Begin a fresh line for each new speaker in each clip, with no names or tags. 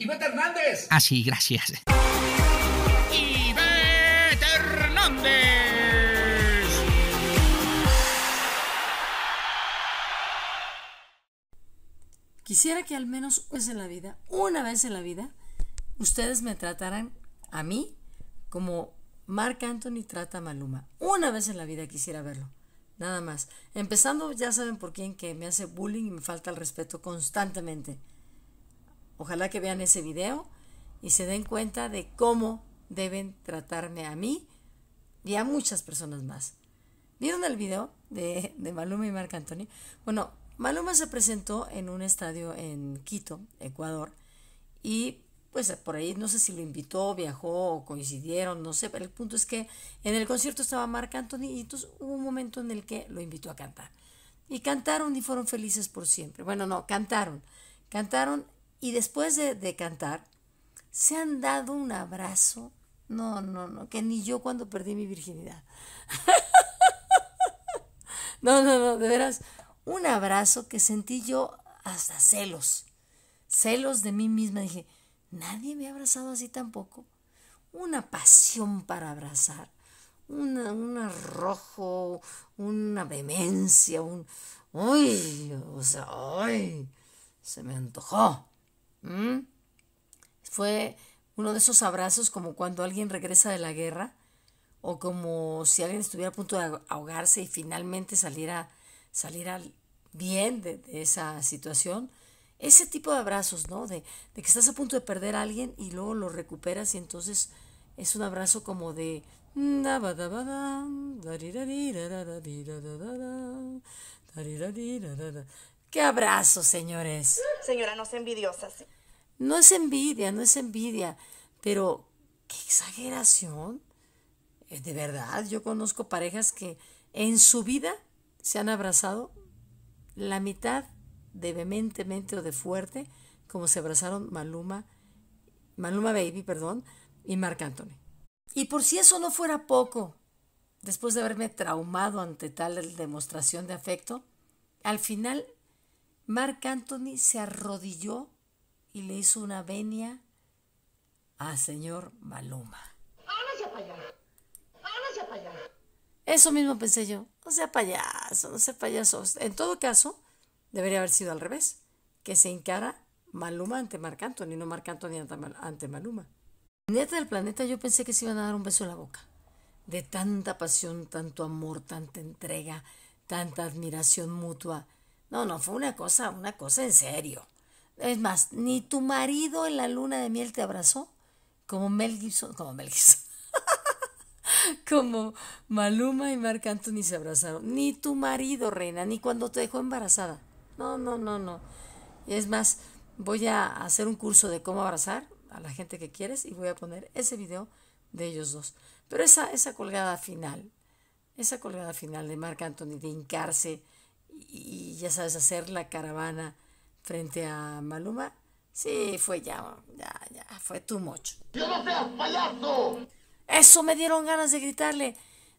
Ivete Hernández. Ah, sí, gracias. Ivete Hernández.
Quisiera que al menos una pues vez en la vida, una vez en la vida, ustedes me trataran a mí como Mark Anthony trata a Maluma. Una vez en la vida quisiera verlo. Nada más. Empezando, ya saben por quién, que me hace bullying y me falta el respeto constantemente. Ojalá que vean ese video y se den cuenta de cómo deben tratarme a mí y a muchas personas más. ¿Vieron el video de, Maluma y Marc Anthony? Bueno, Maluma se presentó en un estadio en Quito, Ecuador, y pues por ahí no sé si lo invitó, viajó o coincidieron, no sé, pero el punto es que en el concierto estaba Marc Anthony y entonces hubo un momento en el que lo invitó a cantar. Y cantaron y fueron felices por siempre. Bueno, no, cantaron. Cantaron y después de, cantar, se han dado un abrazo. No, no, no, que ni yo cuando perdí mi virginidad. no, no, no, de veras, un abrazo que sentí yo hasta celos, celos de mí misma. Dije, nadie me ha abrazado así tampoco. Una pasión para abrazar, un arrojo, una vehemencia, un... ¡Uy! O sea, ¡Uy! Se me antojó. Mm. Fue uno de esos abrazos como cuando alguien regresa de la guerra o como si alguien estuviera a punto de ahogarse y finalmente saliera, saliera bien de, esa situación. Ese tipo de abrazos, ¿no? De, que estás a punto de perder a alguien y luego lo recuperas y entonces es un abrazo como de... ¡Qué abrazo, señores!
Señora, no sea envidiosa.
No es envidia, no es envidia, pero qué exageración. Eh, de verdad, yo conozco parejas que en su vida se han abrazado la mitad de vehementemente o de fuerte como se abrazaron Maluma, Maluma Baby, perdón, y Mark Anthony. Y por si eso no fuera poco, después de haberme traumado ante tal demostración de afecto, al final Marc Anthony se arrodilló y le hizo una venia a señor Maluma. para Eso mismo pensé yo. No sea payaso, no sea payaso. En todo caso, debería haber sido al revés. Que se encara Maluma ante Marc Anthony, no ante Maluma. Neta del planeta, yo pensé que se iban a dar un beso en la boca. De tanta pasión, tanto amor, tanta entrega, tanta admiración mutua. No, no, fue una cosa, una cosa en serio. Es más, ni tu marido en la luna de miel te abrazó, como Mel Gibson, como Mel Gibson. como Maluma y Marc Anthony se abrazaron. Ni tu marido, reina, ni cuando te dejó embarazada. No, no, no, no. Y es más, voy a hacer un curso de cómo abrazar a la gente que quieres y voy a poner ese video de ellos dos. Pero esa, esa colgada final, esa colgada final de Marc Anthony de hincarse y ya sabes, hacer la caravana frente a Maluma, sí, fue ya, ya, ya, fue too much. ¡Que no seas payaso! Eso me dieron ganas de gritarle,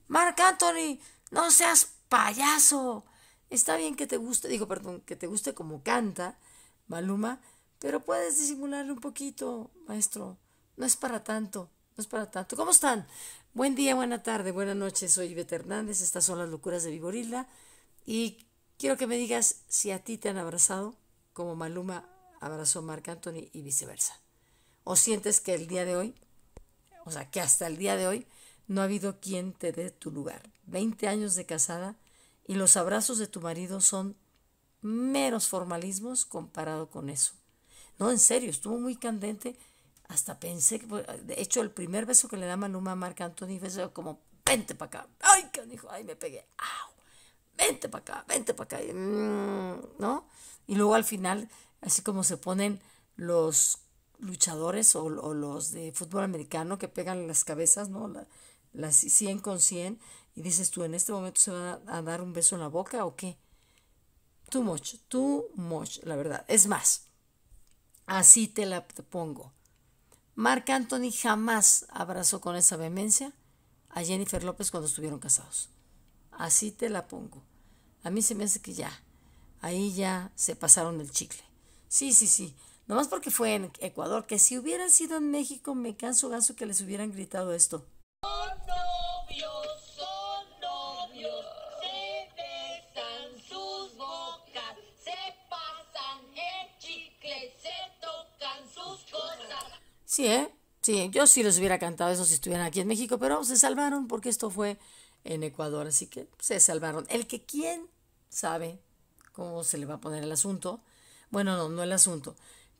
Marc Anthony, no seas payaso. Está bien que te guste, digo, perdón, que te guste como canta Maluma, pero puedes disimularle un poquito, maestro. No es para tanto, no es para tanto. ¿Cómo están? Buen día, buena tarde, buena noche. Soy Ivete Hernández, estas son las locuras de Vigorilla. y quiero que me digas si a ti te han abrazado como Maluma abrazó a Marc Anthony y viceversa. O sientes que el día de hoy, o sea, que hasta el día de hoy no ha habido quien te dé tu lugar. 20 años de casada y los abrazos de tu marido son meros formalismos comparado con eso. No, en serio, estuvo muy candente. Hasta pensé que, pues, de hecho, el primer beso que le da Maluma a Marc Anthony fue como, vente para acá. Ay, qué dijo, ay, me pegué. ¡Ah! vente para acá, vente para acá, mm, ¿no? Y luego al final, así como se ponen los luchadores o, los de fútbol americano que pegan las cabezas, ¿no? las 100 con 100, y dices tú, ¿en este momento se va a dar un beso en la boca o qué? Too much, too much, la verdad. Es más, así te la pongo. Marc Anthony jamás abrazó con esa vehemencia a Jennifer López cuando estuvieron casados. Así te la pongo. A mí se me hace que ya, ahí ya se pasaron el chicle. Sí, sí, sí. Nomás porque fue en Ecuador, que si hubieran sido en México, me canso ganso que les hubieran gritado esto. Son novios, son novios, se besan sus bocas, se pasan el chicle, se tocan sus cosas. Sí, ¿eh? Sí, yo sí les hubiera cantado eso si estuvieran aquí en México, pero se salvaron porque esto fue en Ecuador, así que se salvaron. El que quién sabe cómo se le va a poner el asunto, bueno, no, no el asunto,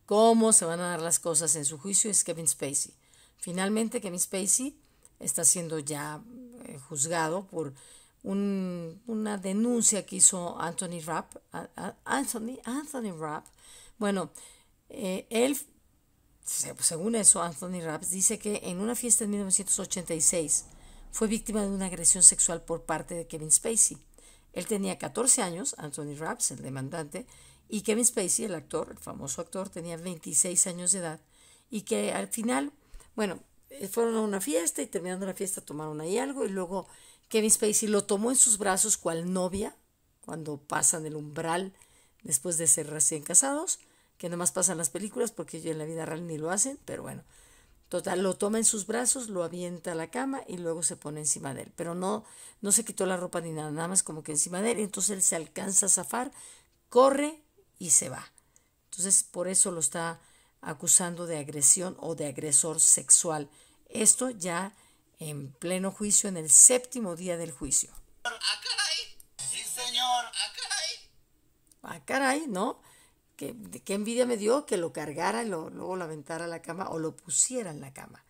cómo se van a dar las cosas en su juicio es Kevin Spacey. Finalmente, Kevin Spacey está siendo ya eh, juzgado por un, una denuncia que hizo Anthony Rapp. Anthony, Anthony Rapp. Bueno, eh, él, según eso, Anthony Rapp dice que en una fiesta en 1986 fue víctima de una agresión sexual por parte de Kevin Spacey. Él tenía 14 años, Anthony Raps, el demandante, y Kevin Spacey, el actor, el famoso actor, tenía 26 años de edad, y que al final, bueno, eh, fueron a una fiesta y terminando la fiesta tomaron ahí algo y luego Kevin Spacey lo tomó en sus brazos cual novia cuando pasan el umbral después de ser recién casados, que nomás pasan las películas porque yo en la vida real ni lo hacen, pero bueno, Total, lo toma en sus brazos, lo avienta a la cama y luego se pone encima de él. Pero no, no se quitó la ropa ni nada, nada más como que encima de él. Entonces él se alcanza a zafar, corre y se va. Entonces por eso lo está acusando de agresión o de agresor sexual. Esto ya en pleno juicio, en el séptimo día del juicio. Ah, ¡Sí,
señor!
acá ah, ah, caray! ¿No? qué envidia me dio que lo cargara y luego lo aventara a la cama o lo pusiera en la cama.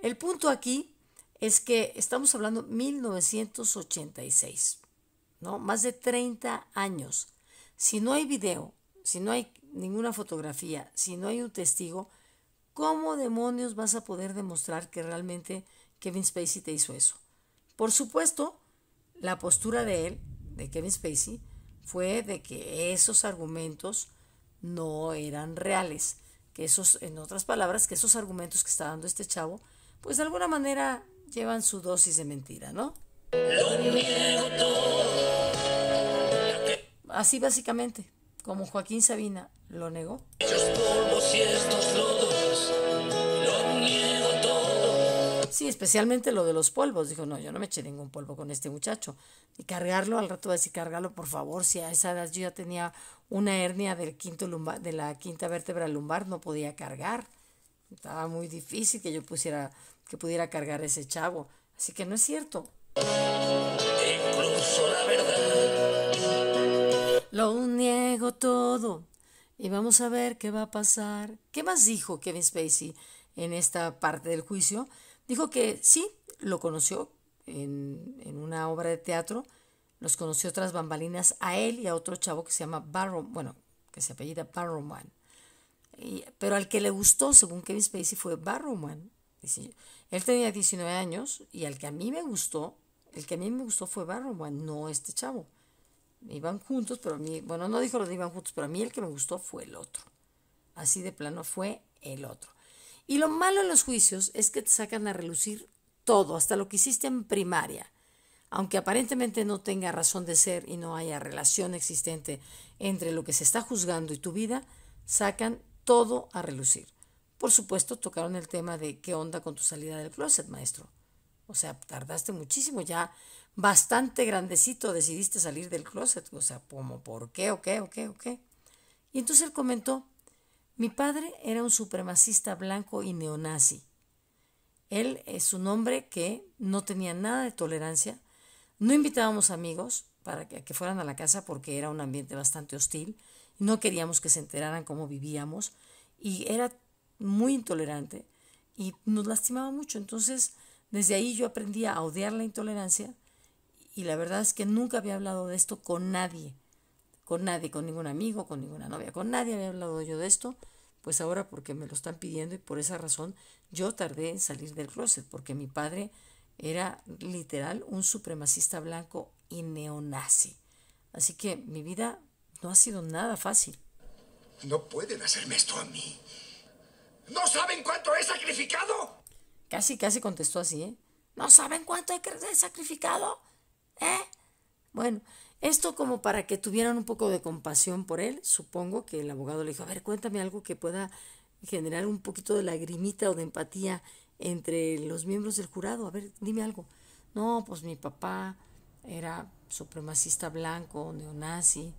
El punto aquí es que estamos hablando 1986, ¿no? Más de 30 años. Si no hay video, si no hay ninguna fotografía, si no hay un testigo, ¿cómo demonios vas a poder demostrar que realmente Kevin Spacey te hizo eso? Por supuesto, la postura de él, de Kevin Spacey, fue de que esos argumentos no eran reales. Que esos, en otras palabras, que esos argumentos que está dando este chavo, pues de alguna manera llevan su dosis de mentira, ¿no? Así básicamente, como Joaquín Sabina lo negó. Sí, especialmente lo de los polvos. Dijo, no, yo no me eché ningún polvo con este muchacho. Y cargarlo, al rato va a decir, cargarlo, por favor, si a esa edad yo ya tenía una hernia del quinto lumbar, de la quinta vértebra lumbar, no podía cargar. Estaba muy difícil que yo pusiera, que pudiera cargar a ese chavo. Así que no es cierto.
Incluso la verdad.
Lo niego todo. Y vamos a ver qué va a pasar. ¿Qué más dijo Kevin Spacey en esta parte del juicio? Dijo que sí, lo conoció en, una obra de teatro, los conoció otras bambalinas a él y a otro chavo que se llama Barrow, bueno, que se apellida Barrowman. Y, pero al que le gustó, según Kevin Spacey, fue Barrowman. él tenía 19 años y al que a mí me gustó, el que a mí me gustó fue Barrowman, no este chavo. Iban juntos, pero a mí, bueno, no dijo lo de iban juntos, pero a mí el que me gustó fue el otro. Así de plano fue el otro. Y lo malo en los juicios es que te sacan a relucir todo, hasta lo que hiciste en primaria. Aunque aparentemente no tenga razón de ser y no haya relación existente entre lo que se está juzgando y tu vida, sacan todo a relucir. Por supuesto, tocaron el tema de qué onda con tu salida del closet, maestro. O sea, tardaste muchísimo, ya bastante grandecito decidiste salir del closet. O sea, ¿cómo? ¿Por qué? ¿O qué? ¿O qué? ¿O qué? Y entonces él comentó, mi padre era un supremacista blanco y neonazi. Él es eh, un hombre que no tenía nada de tolerancia. No invitábamos amigos para que, fueran a la casa porque era un ambiente bastante hostil. No queríamos que se enteraran cómo vivíamos y era muy intolerante y nos lastimaba mucho. Entonces, desde ahí yo aprendí a odiar la intolerancia y la verdad es que nunca había hablado de esto con nadie, con nadie, con ningún amigo, con ninguna novia, con nadie había hablado yo de esto pues ahora porque me lo están pidiendo y por esa razón yo tardé en salir del closet, porque mi padre era literal un supremacista blanco y neonazi. Así que mi vida no ha sido nada fácil. No pueden hacerme esto a mí. ¿No saben cuánto he sacrificado? Casi, casi contestó así, ¿eh? ¿No saben cuánto he sacrificado? ¿Eh? Bueno, esto como para que tuvieran un poco de compasión por él. Supongo que el abogado le dijo, a ver, cuéntame algo que pueda generar un poquito de lagrimita o de empatía entre los miembros del jurado. A ver, dime algo. No, pues mi papá era supremacista blanco, neonazi,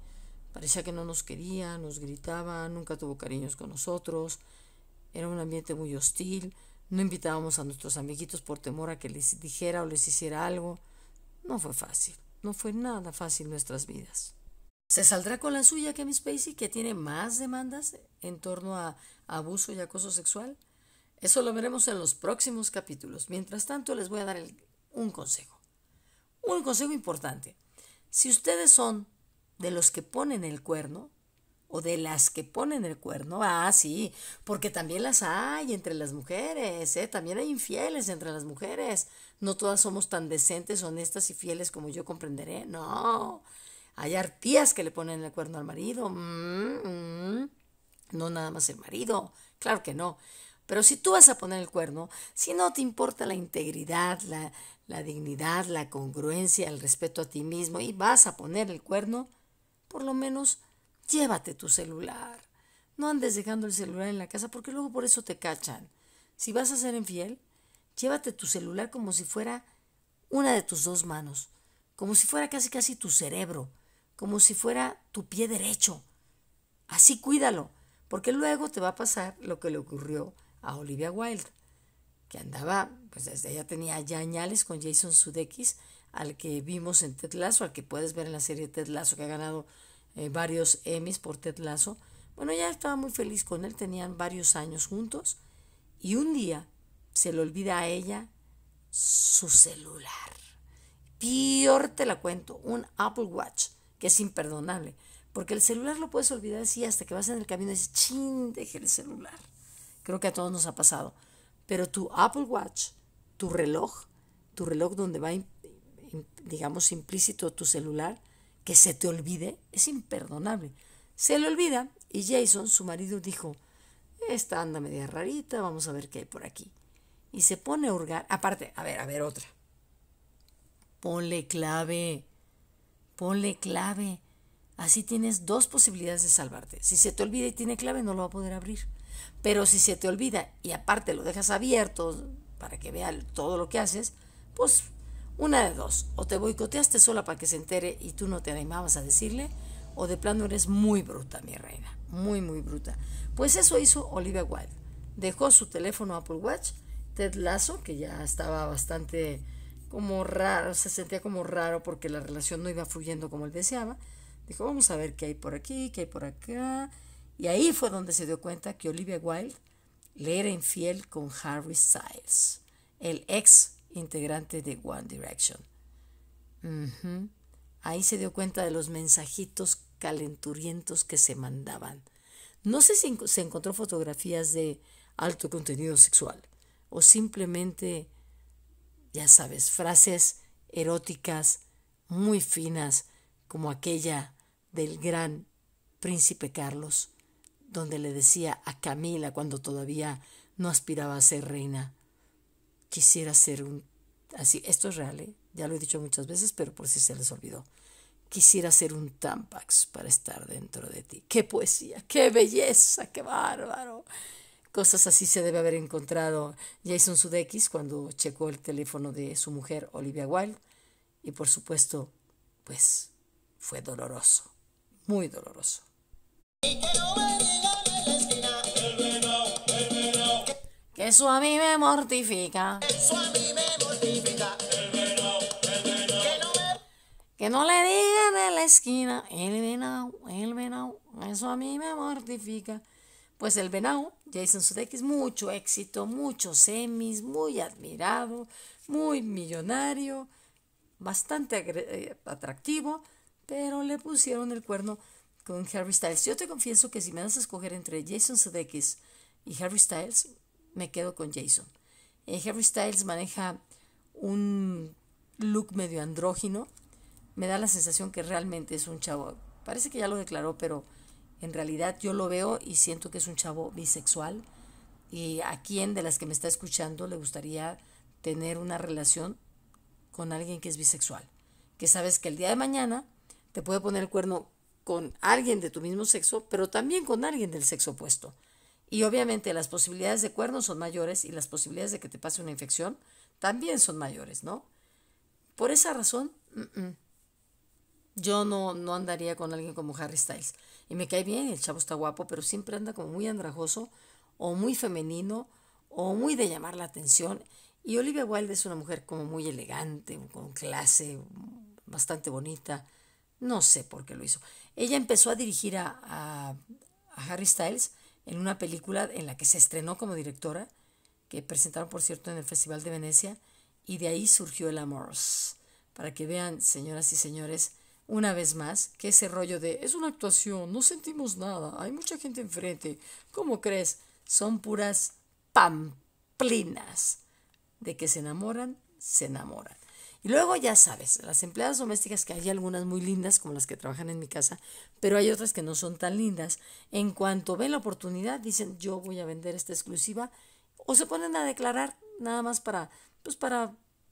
parecía que no nos quería, nos gritaba, nunca tuvo cariños con nosotros, era un ambiente muy hostil, no invitábamos a nuestros amiguitos por temor a que les dijera o les hiciera algo. No fue fácil. No fue nada fácil nuestras vidas. Se saldrá con la suya Miss Spacey, que tiene más demandas en torno a abuso y acoso sexual. Eso lo veremos en los próximos capítulos. Mientras tanto, les voy a dar un consejo. Un consejo importante. Si ustedes son de los que ponen el cuerno, o de las que ponen el cuerno. Ah, sí, porque también las hay entre las mujeres, ¿eh? también hay infieles entre las mujeres. No todas somos tan decentes, honestas y fieles como yo comprenderé. No, hay artías que le ponen el cuerno al marido. Mm, mm. No nada más el marido, claro que no. Pero si tú vas a poner el cuerno, si no te importa la integridad, la, la dignidad, la congruencia, el respeto a ti mismo y vas a poner el cuerno, por lo menos llévate tu celular. No andes dejando el celular en la casa porque luego por eso te cachan. Si vas a ser infiel, llévate tu celular como si fuera una de tus dos manos, como si fuera casi casi tu cerebro, como si fuera tu pie derecho. Así cuídalo, porque luego te va a pasar lo que le ocurrió a Olivia Wilde, que andaba, pues desde ella tenía yañales con Jason Sudeikis, al que vimos en Ted Lasso, al que puedes ver en la serie Ted Lasso que ha ganado eh, varios emis por Ted Lasso. Bueno, ya estaba muy feliz con él, tenían varios años juntos y un día se le olvida a ella su celular. Pior te la cuento, un Apple Watch, que es imperdonable, porque el celular lo puedes olvidar así hasta que vas en el camino y dices, chin, deje el celular. Creo que a todos nos ha pasado. Pero tu Apple Watch, tu reloj, tu reloj donde va, digamos, implícito tu celular, que se te olvide es imperdonable. Se le olvida y Jason, su marido, dijo, esta anda media rarita, vamos a ver qué hay por aquí. Y se pone a hurgar, aparte, a ver, a ver otra. Ponle clave, ponle clave. Así tienes dos posibilidades de salvarte. Si se te olvida y tiene clave, no lo va a poder abrir. Pero si se te olvida y aparte lo dejas abierto para que vea todo lo que haces, pues una de dos, o te boicoteaste sola para que se entere y tú no te animabas a decirle, o de plano eres muy bruta, mi reina, muy, muy bruta. Pues eso hizo Olivia Wilde. Dejó su teléfono Apple Watch, Ted Lasso, que ya estaba bastante como raro, se sentía como raro porque la relación no iba fluyendo como él deseaba. Dijo, vamos a ver qué hay por aquí, qué hay por acá. Y ahí fue donde se dio cuenta que Olivia Wilde le era infiel con Harry Styles, el ex integrante de One Direction. Ahí se dio cuenta de los mensajitos calenturientos que se mandaban. No sé si se encontró fotografías de alto contenido sexual o simplemente, ya sabes, frases eróticas muy finas como aquella del gran príncipe Carlos, donde le decía a Camila cuando todavía no aspiraba a ser reina, Quisiera ser un... Así, esto es real, ¿eh? ya lo he dicho muchas veces, pero por si se les olvidó. Quisiera ser un tampax para estar dentro de ti. ¡Qué poesía! ¡Qué belleza! ¡Qué bárbaro! Cosas así se debe haber encontrado Jason Sudeikis cuando checó el teléfono de su mujer Olivia Wilde. Y por supuesto, pues fue doloroso, muy doloroso. Eso a mí me mortifica. Eso a mí me mortifica. El el Que, no le digan de la esquina, el venado, el venado, eso a mí me mortifica. Pues el venado, Jason Sudeikis, mucho éxito, muchos semis, muy admirado, muy millonario, bastante eh, atractivo, pero le pusieron el cuerno con Harry Styles. Yo te confieso que si me das a escoger entre Jason Sudeikis y Harry Styles, me quedo con Jason. Eh, Harry Styles maneja un look medio andrógino. Me da la sensación que realmente es un chavo. Parece que ya lo declaró, pero en realidad yo lo veo y siento que es un chavo bisexual. ¿Y a quién de las que me está escuchando le gustaría tener una relación con alguien que es bisexual? Que sabes que el día de mañana te puede poner el cuerno con alguien de tu mismo sexo, pero también con alguien del sexo opuesto. Y obviamente las posibilidades de cuernos son mayores y las posibilidades de que te pase una infección también son mayores, ¿no? Por esa razón, yo no, no andaría con alguien como Harry Styles. Y me cae bien, el chavo está guapo, pero siempre anda como muy andrajoso o muy femenino o muy de llamar la atención. Y Olivia Wilde es una mujer como muy elegante, con clase, bastante bonita. No sé por qué lo hizo. Ella empezó a dirigir a Harry Styles en una película en la que se estrenó como directora, que presentaron por cierto en el Festival de Venecia, y de ahí surgió el amor, Para que vean, señoras y señores, una vez más, que ese rollo de es una actuación, no sentimos nada, hay mucha gente enfrente, ¿cómo crees? Son puras pamplinas. De que se enamoran, se enamoran. Y luego ya sabes, las empleadas domésticas, que hay algunas muy lindas, como las que trabajan en mi casa, pero hay otras que no son tan lindas, en cuanto ven la oportunidad, dicen, yo voy a vender esta exclusiva, o se ponen a declarar nada más para, pues para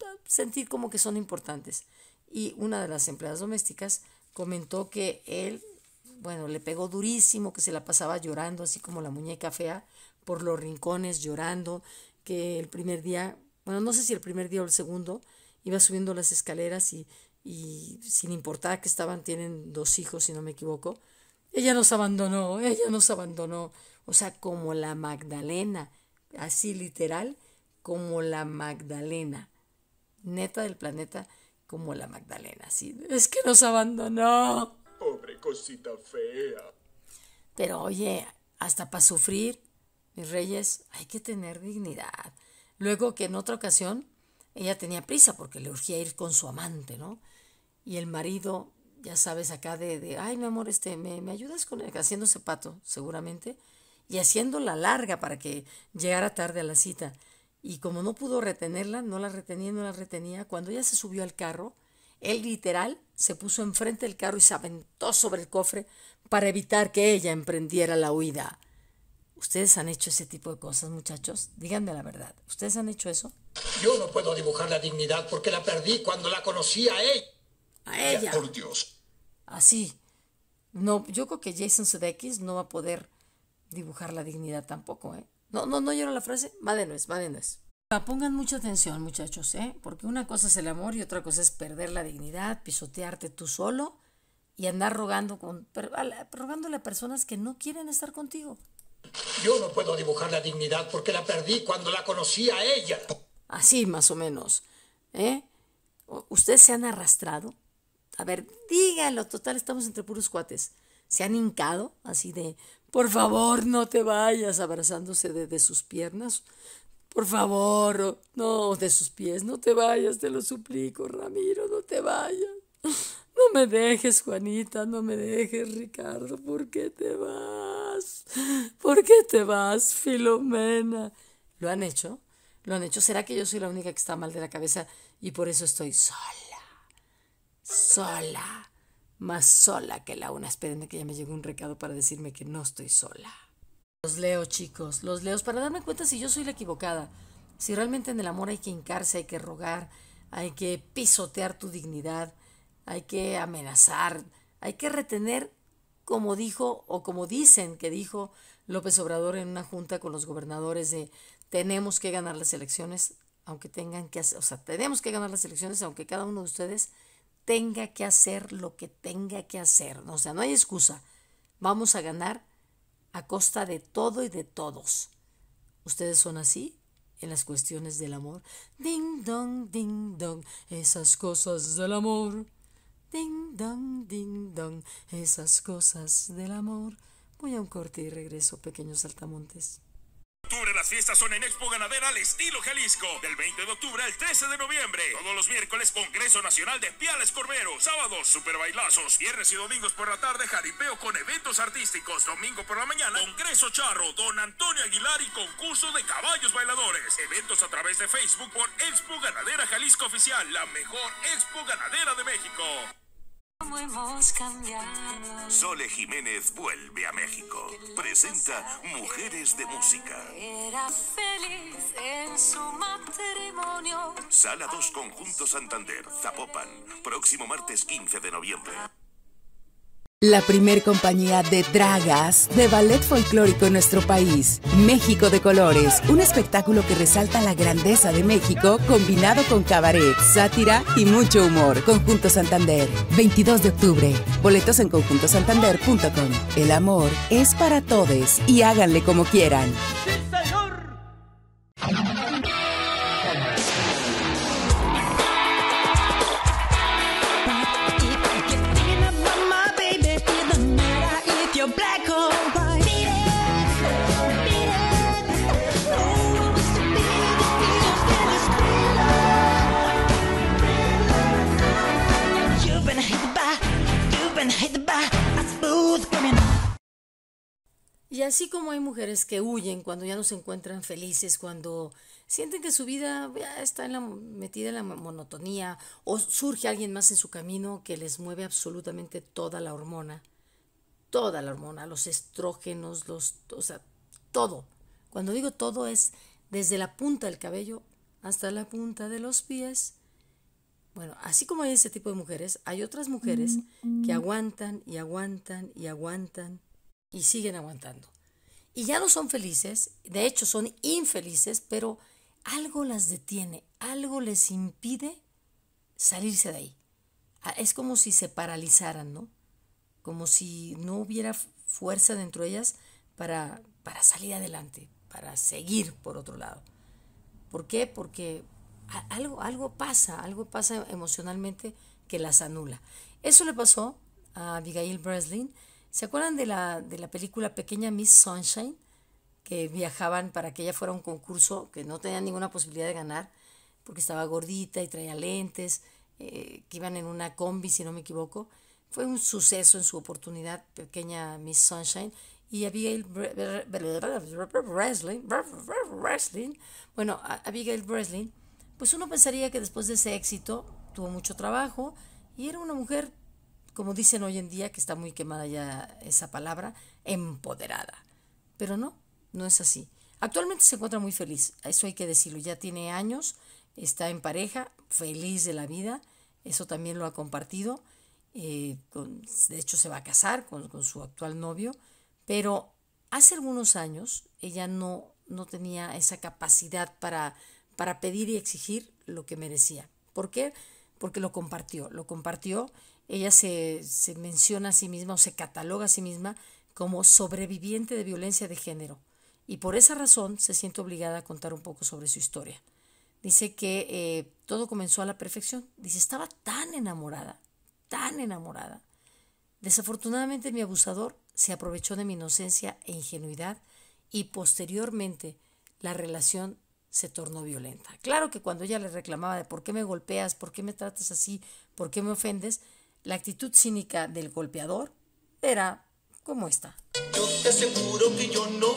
ah, sentir como que son importantes. Y una de las empleadas domésticas comentó que él, bueno, le pegó durísimo, que se la pasaba llorando, así como la muñeca fea, por los rincones llorando, que el primer día, bueno, no sé si el primer día o el segundo, iba subiendo las escaleras y, sin importar que estaban, tienen dos hijos, si no me equivoco, ella nos abandonó, ella nos abandonó. O sea, como la Magdalena, así literal, como la Magdalena, neta del planeta, como la Magdalena, así. Es que nos abandonó. Pobre cosita fea. Pero oye, hasta para sufrir, mis reyes, hay que tener dignidad. Luego que en otra ocasión ella tenía prisa porque le urgía ir con su amante, ¿no? Y el marido, ya sabes, acá de, de ay, mi amor, este, ¿me, ayudas con el, haciéndose pato, seguramente, y haciéndola larga para que llegara tarde a la cita. Y como no pudo retenerla, no la retenía, no la retenía, cuando ella se subió al carro, él literal se puso enfrente del carro y se aventó sobre el cofre para evitar que ella emprendiera la huida. ¿Ustedes han hecho ese tipo de cosas, muchachos? Díganme la verdad. ¿Ustedes han hecho eso?
Yo no puedo dibujar la dignidad porque la perdí cuando la conocí a ella.
A ella. Por Dios. Así. No, yo creo que Jason Sudeikis no va a poder dibujar la dignidad tampoco, ¿eh? No, no, no llora la frase. Va de nuez, Pongan mucha atención, muchachos, ¿eh? Porque una cosa es el amor y otra cosa es perder la dignidad, pisotearte tú solo y andar rogando con, rogándole a personas que no quieren estar contigo.
Yo no puedo dibujar la dignidad porque la perdí cuando la conocí a ella.
Así más o menos. ¿Eh? ¿Ustedes se han arrastrado? A ver, dígalo, total, estamos entre puros cuates. ¿Se han hincado así de, por favor, no te vayas, abrazándose de, de sus piernas? Por favor, no, de sus pies, no te vayas, te lo suplico, Ramiro, no te vayas. No me dejes, Juanita, no me dejes, Ricardo, ¿por qué te vas? ¿Por qué te vas, Filomena? ¿Lo han hecho? lo han hecho. ¿Será que yo soy la única que está mal de la cabeza y por eso estoy sola? Sola. Más sola que la una. Espérenme que ya me llegó un recado para decirme que no estoy sola. Los leo, chicos, los leo para darme cuenta si yo soy la equivocada. Si realmente en el amor hay que hincarse, hay que rogar, hay que pisotear tu dignidad, hay que amenazar, hay que retener, como dijo o como dicen que dijo López Obrador en una junta con los gobernadores de tenemos que ganar las elecciones, aunque tengan que hacer, o sea, tenemos que ganar las elecciones, aunque cada uno de ustedes tenga que hacer lo que tenga que hacer. O sea, no hay excusa. Vamos a ganar a costa de todo y de todos. Ustedes son así en las cuestiones del amor. Ding dong, ding dong, esas cosas del amor. Ding dong, ding dong, esas cosas del amor. Voy a un corte y regreso, pequeños saltamontes
fiestas son en Expo Ganadera al estilo Jalisco, del 20 de octubre al 13 de noviembre. Todos los miércoles, Congreso Nacional de Piales Corbero. Sábados, super bailazos. Viernes y domingos por la tarde, jaripeo con eventos artísticos. Domingo por la mañana, Congreso Charro, Don Antonio Aguilar y concurso de caballos bailadores. Eventos a través de Facebook por Expo Ganadera Jalisco Oficial, la mejor Expo Ganadera de México. Sole Jiménez vuelve a México. Presenta Mujeres de Música.
Era feliz en su matrimonio.
Sala 2 Conjunto Santander, Zapopan. Próximo martes 15 de noviembre.
La primer compañía de dragas de ballet folclórico en nuestro país, México de Colores, un espectáculo que resalta la grandeza de México combinado con cabaret, sátira y mucho humor. Conjunto Santander, 22 de octubre. Boletos en conjuntosantander.com. El amor es para todos y háganle como quieran. ¡Sí, así como hay mujeres que huyen cuando ya no se encuentran felices, cuando sienten que su vida ya está metida en la monotonía o surge alguien más en su camino que les mueve absolutamente toda la hormona, toda la hormona, los estrógenos, los, o sea, todo. Cuando digo todo es desde la punta del cabello hasta la punta de los pies. Bueno, así como hay ese tipo de mujeres, hay otras mujeres mm, que mm. aguantan y aguantan y aguantan y siguen aguantando y ya no son felices, de hecho son infelices, pero algo las detiene, algo les impide salirse de ahí. Ah, es como si se paralizaran, ¿no? Como si no hubiera fuerza dentro de ellas para, salir adelante, para seguir por otro lado. ¿Por qué? Porque algo, algo pasa, algo pasa emocionalmente que las anula. Eso le pasó a Abigail Breslin ¿Se acuerdan de la, de la película Pequeña Miss Sunshine? Que viajaban para que ella fuera a un concurso que no tenía ninguna posibilidad de ganar porque estaba gordita y traía lentes, que iban en una combi, si no me equivoco. Fue un suceso en su oportunidad, Pequeña Miss Sunshine. Y Abigail Breslin, Breslin, bueno, Abigail Breslin, pues uno pensaría que después de ese éxito tuvo mucho trabajo y era una mujer como dicen hoy en día, que está muy quemada ya esa palabra, empoderada. Pero no, no es así. Actualmente se encuentra muy feliz, eso hay que decirlo, ya tiene años, está en pareja, feliz de la vida, eso también lo ha compartido, eh, de hecho se va a casar con, su actual novio, pero hace algunos años ella no, no tenía esa capacidad para, para pedir y exigir lo que merecía. ¿Por qué? Porque lo compartió, lo compartió ella se, menciona a sí misma o se cataloga a sí misma como sobreviviente de violencia de género y por esa razón se siente obligada a contar un poco sobre su historia. Dice que eh, todo comenzó a la perfección. Dice, estaba tan enamorada, tan enamorada. Desafortunadamente mi abusador se aprovechó de mi inocencia e ingenuidad y posteriormente la relación se tornó violenta. Claro que cuando ella le reclamaba de por qué me golpeas, por qué me tratas así, por qué me ofendes, la actitud cínica del golpeador era como esta.
Yo te aseguro que yo no.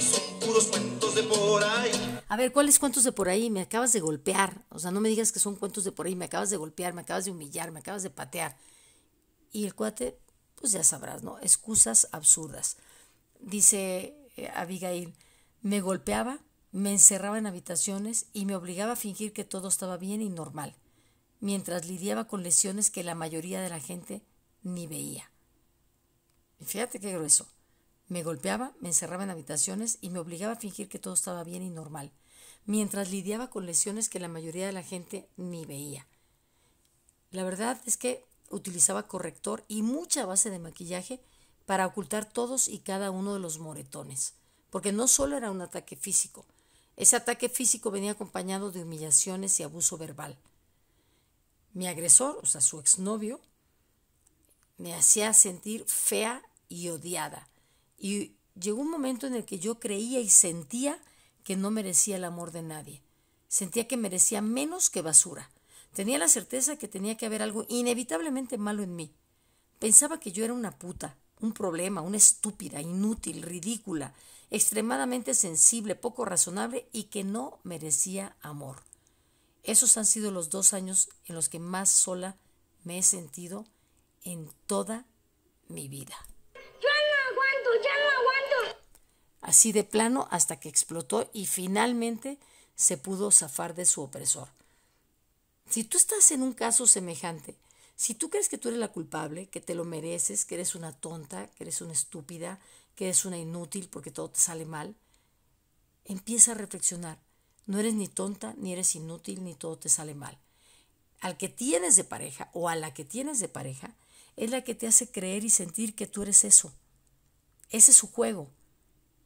Son puros cuentos de por ahí.
A ver, ¿cuáles cuentos de por ahí? Me acabas de golpear. O sea, no me digas que son cuentos de por ahí. Me acabas de golpear, me acabas de humillar, me acabas de patear. Y el cuate, pues ya sabrás, ¿no? Excusas absurdas. Dice eh, Abigail, me golpeaba, me encerraba en habitaciones y me obligaba a fingir que todo estaba bien y normal mientras lidiaba con lesiones que la mayoría de la gente ni veía. Fíjate qué grueso. Me golpeaba, me encerraba en habitaciones y me obligaba a fingir que todo estaba bien y normal, mientras lidiaba con lesiones que la mayoría de la gente ni veía. La verdad es que utilizaba corrector y mucha base de maquillaje para ocultar todos y cada uno de los moretones, porque no solo era un ataque físico, ese ataque físico venía acompañado de humillaciones y abuso verbal. Mi agresor, o sea, su exnovio, me hacía sentir fea y odiada. Y llegó un momento en el que yo creía y sentía que no merecía el amor de nadie. Sentía que merecía menos que basura. Tenía la certeza que tenía que haber algo inevitablemente malo en mí. Pensaba que yo era una puta, un problema, una estúpida, inútil, ridícula, extremadamente sensible, poco razonable y que no merecía amor. Esos han sido los dos años en los que más sola me he sentido en toda mi vida.
Yo no aguanto, ya no aguanto.
Así de plano hasta que explotó y finalmente se pudo zafar de su opresor. Si tú estás en un caso semejante, si tú crees que tú eres la culpable, que te lo mereces, que eres una tonta, que eres una estúpida, que eres una inútil porque todo te sale mal, empieza a reflexionar. No eres ni tonta, ni eres inútil, ni todo te sale mal. Al que tienes de pareja o a la que tienes de pareja es la que te hace creer y sentir que tú eres eso. Ese es su juego.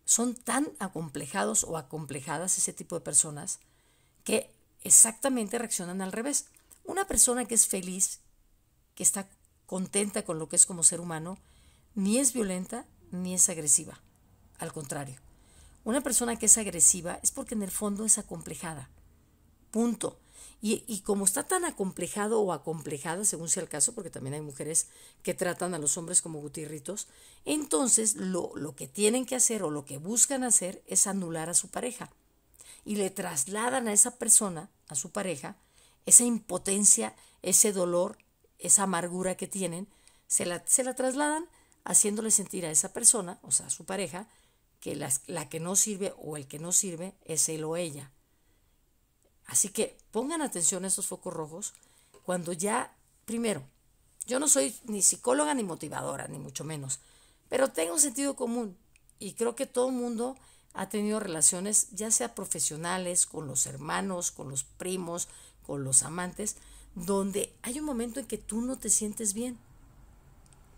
Son tan acomplejados o acomplejadas ese tipo de personas que exactamente reaccionan al revés. Una persona que es feliz, que está contenta con lo que es como ser humano, ni es violenta ni es agresiva. Al contrario, una persona que es agresiva es porque en el fondo es acomplejada. Punto. Y, como está tan acomplejado o acomplejada, según sea el caso, porque también hay mujeres que tratan a los hombres como gutirritos, entonces lo, que tienen que hacer o lo que buscan hacer es anular a su pareja. Y le trasladan a esa persona, a su pareja, esa impotencia, ese dolor, esa amargura que tienen, se la, se la trasladan haciéndole sentir a esa persona, o sea, a su pareja, que la que no sirve o el que no sirve es él o ella. Así que pongan atención a esos focos rojos cuando ya, primero, yo no soy ni psicóloga ni motivadora, ni mucho menos, pero tengo un sentido común y creo que todo el mundo ha tenido relaciones, ya sea profesionales, con los hermanos, con los primos, con los amantes, donde hay un momento en que tú no te sientes bien.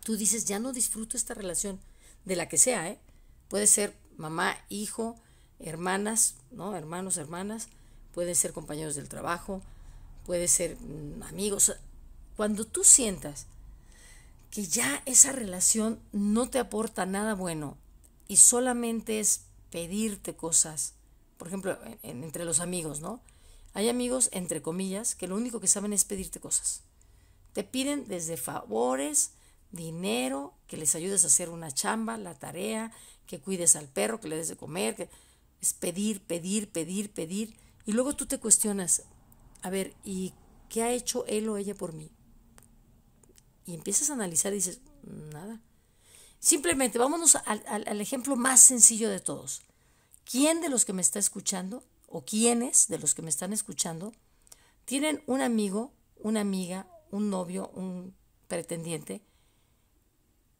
Tú dices, ya no disfruto esta relación, de la que sea, ¿eh? Puede ser mamá, hijo, hermanas, ¿no? Hermanos, hermanas, pueden ser compañeros del trabajo, puede ser mm, amigos. Cuando tú sientas que ya esa relación no te aporta nada bueno y solamente es pedirte cosas, por ejemplo, entre los amigos, ¿no? Hay amigos, entre comillas, que lo único que saben es pedirte cosas. Te piden desde favores, dinero, que les ayudes a hacer una chamba, la tarea, que cuides al perro, que le des de comer, que... es pedir, pedir, pedir, pedir. Y luego tú te cuestionas, a ver, ¿y qué ha hecho él o ella por mí? Y empiezas a analizar y dices, nada. Simplemente vámonos al, ejemplo más sencillo de todos. ¿Quién de los que me está escuchando o quiénes de los que me están escuchando tienen un amigo, una amiga, un novio, un pretendiente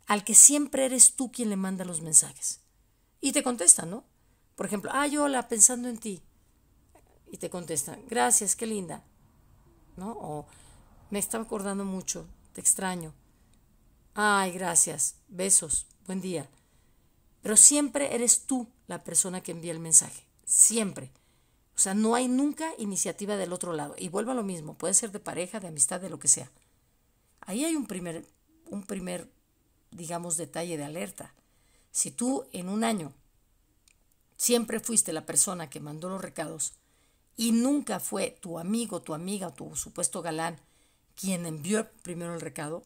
al que siempre eres tú quien le manda los mensajes. Y te contesta, ¿no? Por ejemplo, ay, hola, pensando en ti. Y te contesta, gracias, qué linda. ¿No? O me estaba acordando mucho, te extraño. Ay, gracias, besos, buen día. Pero siempre eres tú la persona que envía el mensaje, siempre. O sea, no hay nunca iniciativa del otro lado. Y vuelvo a lo mismo, puede ser de pareja, de amistad, de lo que sea. Ahí hay un primer, un primer digamos, detalle de alerta. Si tú en un año siempre fuiste la persona que mandó los recados y nunca fue tu amigo, tu amiga, tu supuesto galán quien envió primero el recado,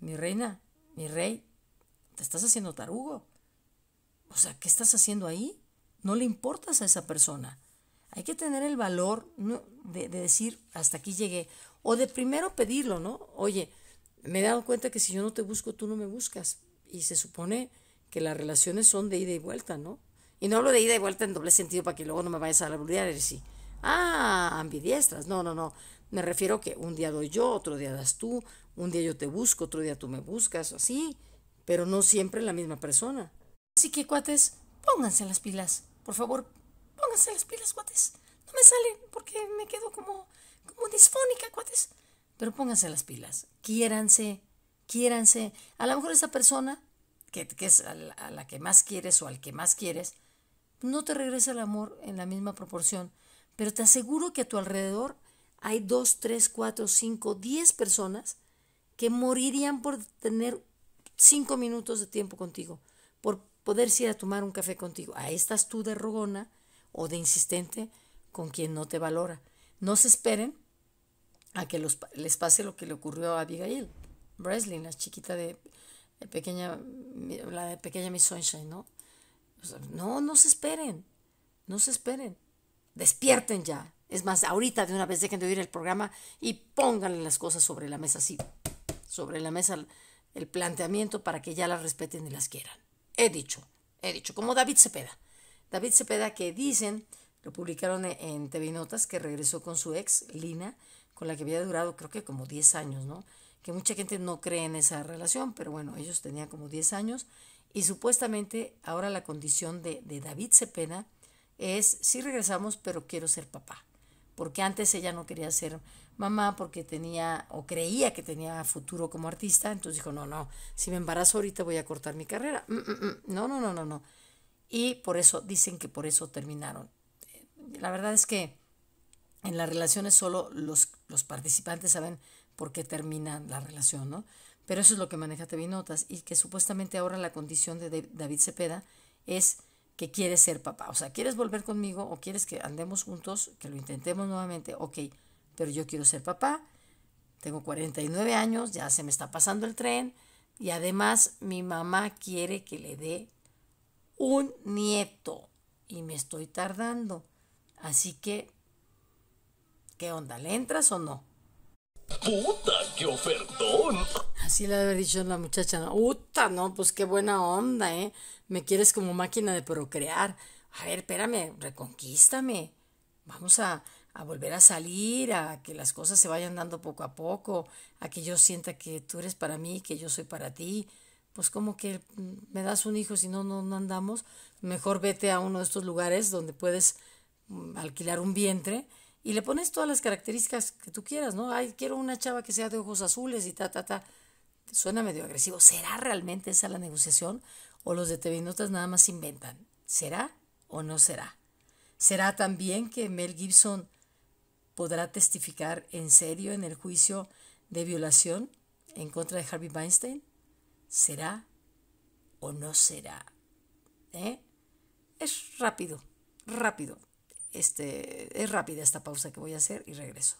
mi reina, mi rey, te estás haciendo tarugo. O sea, ¿qué estás haciendo ahí? No le importas a esa persona. Hay que tener el valor de, de decir, hasta aquí llegué. O de primero pedirlo, ¿no? Oye, me he dado cuenta que si yo no te busco, tú no me buscas. Y se supone que las relaciones son de ida y vuelta, ¿no? Y no hablo de ida y vuelta en doble sentido para que luego no me vayas a la y sí. Ah, ambidiestras. No, no, no. Me refiero que un día doy yo, otro día das tú, un día yo te busco, otro día tú me buscas, así, pero no siempre la misma persona. Así que, cuates, pónganse las pilas. Por favor, pónganse las pilas, cuates. No me sale porque me quedo como, como disfónica, cuates. Pero pónganse las pilas, quiéranse, quiéranse. A lo mejor esa persona, que, es a la, que más quieres o al que más quieres, no te regresa el amor en la misma proporción, pero te aseguro que a tu alrededor hay dos, tres, cuatro, cinco, diez personas que morirían por tener cinco minutos de tiempo contigo, por poder ir a tomar un café contigo. Ahí estás tú de rogona o de insistente con quien no te valora. No se esperen a que les pase lo que le ocurrió a Abigail Breslin, la chiquita de la eh, pequeña, la de pequeña Miss Sunshine, ¿no? no, no se esperen, no se esperen, despierten ya. Es más, ahorita de una vez dejen de oír el programa y pónganle las cosas sobre la mesa, sí, sobre la mesa el planteamiento para que ya las respeten y las quieran. He dicho, he dicho, como David Cepeda. David Cepeda que dicen, lo publicaron en TV Notas, que regresó con su ex, Lina, con la que había durado creo que como 10 años, ¿no? Que mucha gente no cree en esa relación, pero bueno, ellos tenían como 10 años y supuestamente ahora la condición de, David Cepeda es, si regresamos, pero quiero ser papá, porque antes ella no quería ser mamá porque tenía o creía que tenía futuro como artista, entonces dijo, no, no, si me embarazo ahorita voy a cortar mi carrera. Mm, mm, mm. No, no, no, no, no. Y por eso dicen que por eso terminaron. Eh, la verdad es que en las relaciones solo los, participantes saben por qué termina la relación, ¿no? Pero eso es lo que maneja TV Notas y que supuestamente ahora la condición de David Cepeda es que quiere ser papá. O sea, ¿quieres volver conmigo o quieres que andemos juntos, que lo intentemos nuevamente? Ok, pero yo quiero ser papá, tengo 49 años, ya se me está pasando el tren y además mi mamá quiere que le dé un nieto y me estoy tardando. Así que ¿Qué onda? ¿Le entras o no? ¡Puta, qué ofertón! Así le había dicho la muchacha, ¿no? ¡Uta, no! Pues qué buena onda, ¿eh? Me quieres como máquina de procrear. A ver, espérame, reconquístame. Vamos a, volver a salir, a que las cosas se vayan dando poco a poco, a que yo sienta que tú eres para mí, que yo soy para ti. Pues como que me das un hijo si no, no andamos. Mejor vete a uno de estos lugares donde puedes mm, alquilar un vientre y le pones todas las características que tú quieras, ¿no? Ay, quiero una chava que sea de ojos azules y ta, ta, ta. Suena medio agresivo. ¿Será realmente esa la negociación? ¿O los de TV Notas nada más inventan? ¿Será o no será? ¿Será también que Mel Gibson podrá testificar en serio en el juicio de violación en contra de Harvey Weinstein? ¿Será o no será? ¿Eh? Es rápido, rápido. Este, es rápida esta pausa que voy a hacer y regreso.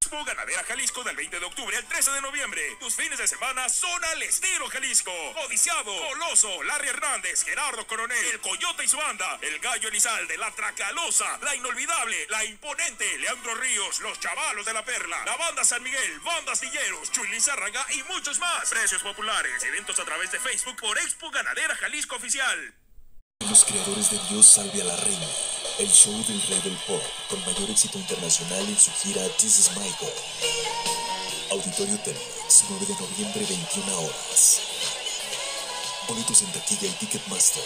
Expo Ganadera Jalisco del 20 de octubre al 13 de noviembre. Tus fines de semana son al estilo Jalisco. Odiciado, Coloso, Larry Hernández, Gerardo Coronel, El Coyote y su banda, El Gallo Elizalde, La Tracalosa, La Inolvidable, La Imponente, Leandro Ríos, Los Chavalos de la Perla, La Banda San Miguel, Banda Silleros, Chuli Zárraga y muchos más. Precios populares, eventos a través de Facebook por Expo Ganadera Jalisco Oficial. Los creadores de Dios salve a la reina el show del rey del pop con mayor éxito internacional en su gira This is My Auditorio Telmex, 9 de noviembre, 21 horas. Boletos en taquilla y Ticketmaster.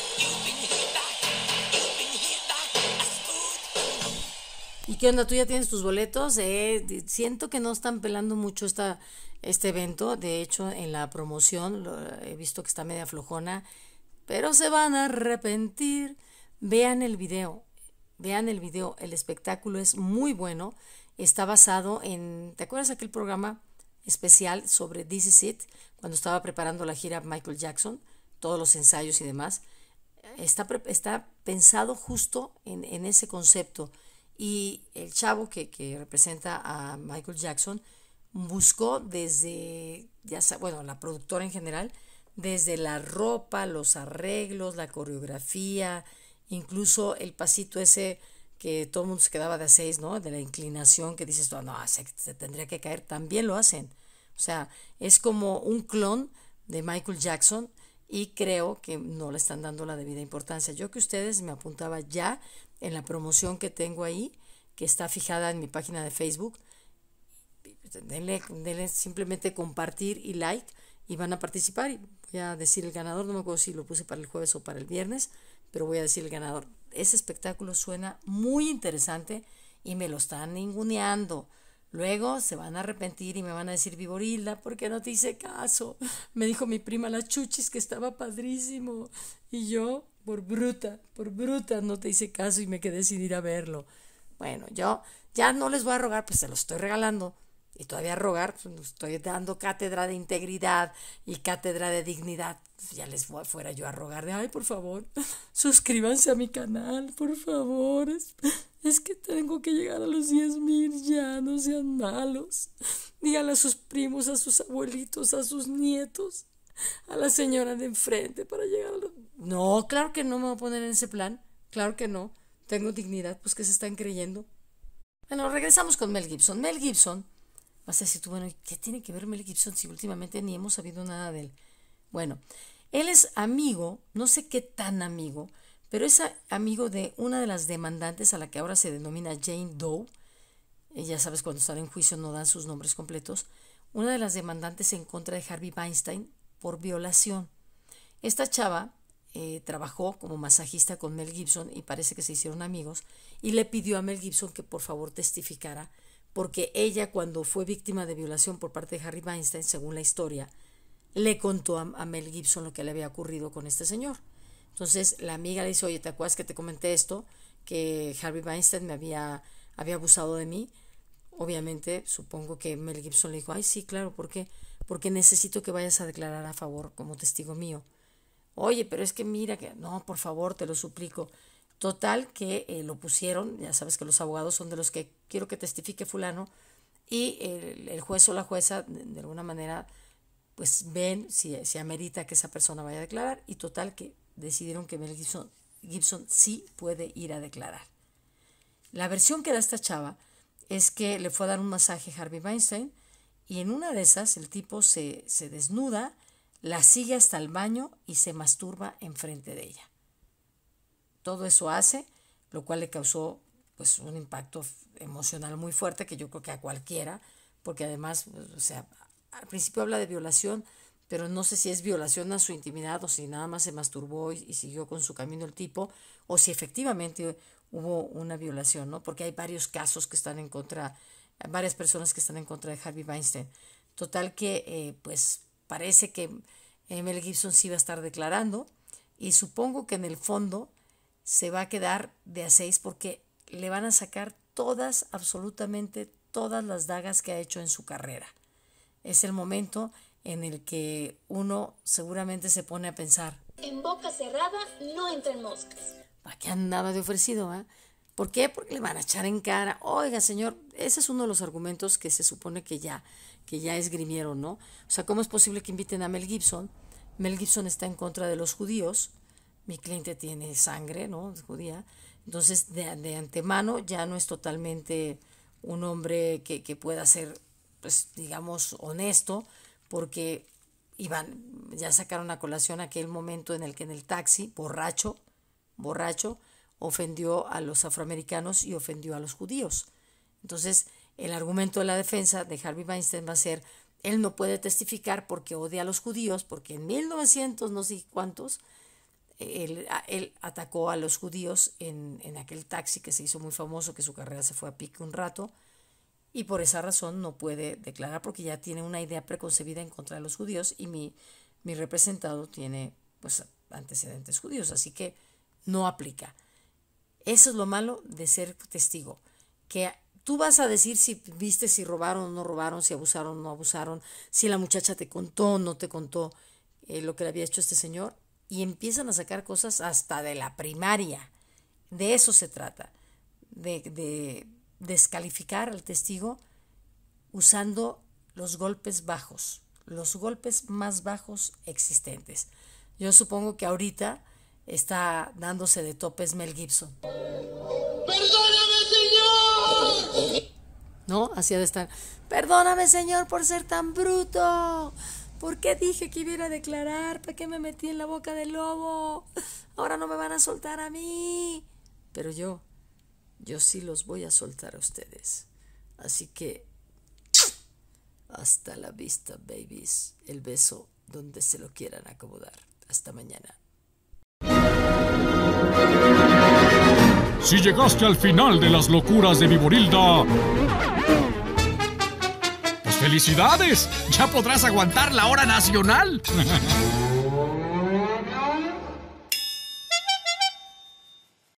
¿Y qué onda? ¿Tú ya tienes tus boletos? Eh, siento que no están pelando mucho esta, este evento. De hecho, en la promoción he visto que está media flojona. Pero se van a arrepentir. Vean el video. Vean el video, el espectáculo es muy bueno. Está basado en, ¿te acuerdas aquel programa especial sobre This Is It? Cuando estaba preparando la gira Michael Jackson, todos los ensayos y demás. Está, está pensado justo en, ese concepto. Y el chavo que, representa a Michael Jackson buscó desde, ya bueno, la productora en general, desde la ropa, los arreglos, la coreografía, Incluso el pasito ese que todo el mundo se quedaba de a seis, ¿no? De la inclinación que dices, no, no, se, tendría que caer, también lo hacen. O sea, es como un clon de Michael Jackson y creo que no le están dando la debida importancia. Yo que ustedes me apuntaba ya en la promoción que tengo ahí, que está fijada en mi página de Facebook. Denle, denle simplemente compartir y like y van a participar. y Voy a decir el ganador, no me acuerdo si lo puse para el jueves o para el viernes pero voy a decir el ganador. Ese espectáculo suena muy interesante y me lo están ninguneando. Luego se van a arrepentir y me van a decir, Viborilda, ¿por qué no te hice caso? Me dijo mi prima la chuchis que estaba padrísimo. Y yo, por bruta, por bruta, no te hice caso y me quedé sin ir a verlo. Bueno, yo ya no les voy a rogar, pues se lo estoy regalando y todavía rogar, pues, estoy dando cátedra de integridad y cátedra de dignidad, pues, ya les fuera yo a rogar de, ay, por favor, suscríbanse a mi canal, por favor, es, que tengo que llegar a los 10 mil ya, no sean malos, díganle a sus primos, a sus abuelitos, a sus nietos, a la señora de enfrente para llegar a los... No, claro que no me voy a poner en ese plan, claro que no, tengo dignidad, pues que se están creyendo. Bueno, regresamos con Mel Gibson. Mel Gibson Vas a decir tú, bueno, ¿qué tiene que ver Mel Gibson si últimamente ni hemos sabido nada de él? Bueno, él es amigo, no sé qué tan amigo, pero es amigo de una de las demandantes a la que ahora se denomina Jane Doe. Eh, ya sabes, cuando están en juicio no dan sus nombres completos. Una de las demandantes en contra de Harvey Weinstein por violación. Esta chava eh, trabajó como masajista con Mel Gibson y parece que se hicieron amigos y le pidió a Mel Gibson que por favor testificara porque ella cuando fue víctima de violación por parte de Harry Weinstein, según la historia, le contó a, Mel Gibson lo que le había ocurrido con este señor. Entonces la amiga le dice, oye, ¿te acuerdas que te comenté esto? Que Harry Weinstein me había, había abusado de mí. Obviamente, supongo que Mel Gibson le dijo, ay, sí, claro, ¿por qué? Porque necesito que vayas a declarar a favor como testigo mío. Oye, pero es que mira que... No, por favor, te lo suplico. Total que eh, lo pusieron, ya sabes que los abogados son de los que quiero que testifique fulano y el, juez o la jueza de, alguna manera pues ven si, si amerita que esa persona vaya a declarar y total que decidieron que Mel Gibson, Gibson sí puede ir a declarar. La versión que da esta chava es que le fue a dar un masaje a Harvey Weinstein y en una de esas el tipo se, se desnuda, la sigue hasta el baño y se masturba enfrente de ella. Todo eso hace, lo cual le causó pues un impacto emocional muy fuerte que yo creo que a cualquiera, porque además, pues, o sea, al principio habla de violación, pero no sé si es violación a su intimidad o si nada más se masturbó y, siguió con su camino el tipo, o si efectivamente hubo una violación, ¿no? Porque hay varios casos que están en contra, varias personas que están en contra de Harvey Weinstein. Total que, eh, pues, parece que Mel Gibson sí va a estar declarando y supongo que en el fondo se va a quedar de a seis porque le van a sacar todas, absolutamente todas las dagas que ha hecho en su carrera. Es el momento en el que uno seguramente se pone a pensar. En boca cerrada no entran moscas. ¿Para qué andaba de ofrecido? Eh? ¿Por qué? Porque le van a echar en cara. Oiga, señor, ese es uno de los argumentos que se supone que ya, que ya esgrimieron, ¿no? O sea, ¿cómo es posible que inviten a Mel Gibson? Mel Gibson está en contra de los judíos mi cliente tiene sangre, ¿no? judía. Entonces, de, antemano ya no es totalmente un hombre que, pueda ser, pues, digamos, honesto, porque iban, ya sacaron a colación aquel momento en el que en el taxi, borracho, borracho, ofendió a los afroamericanos y ofendió a los judíos. Entonces, el argumento de la defensa de Harvey Weinstein va a ser, él no puede testificar porque odia a los judíos, porque en 1900, no sé cuántos, él, atacó a los judíos en, en, aquel taxi que se hizo muy famoso, que su carrera se fue a pique un rato, y por esa razón no puede declarar porque ya tiene una idea preconcebida en contra de los judíos y mi, mi representado tiene pues antecedentes judíos, así que no aplica. Eso es lo malo de ser testigo, que tú vas a decir si viste, si robaron o no robaron, si abusaron o no abusaron, si la muchacha te contó o no te contó eh, lo que le había hecho este señor, y empiezan a sacar cosas hasta de la primaria. De eso se trata, de, descalificar al testigo usando los golpes bajos, los golpes más bajos existentes. Yo supongo que ahorita está dándose de topes Mel Gibson. ¡Perdóname, señor! No, así ha de estar. ¡Perdóname, señor, por ser tan bruto! ¿Por qué dije que iba a, declarar? ¿Para qué me metí en la boca del lobo? Ahora no me van a soltar a mí. Pero yo, yo sí los voy a soltar a ustedes. Así que, hasta la vista, babies. El beso donde se lo quieran acomodar. Hasta mañana.
Si llegaste al final de las locuras de Viborilda, ¡Felicidades! ¡Ya podrás aguantar la hora nacional!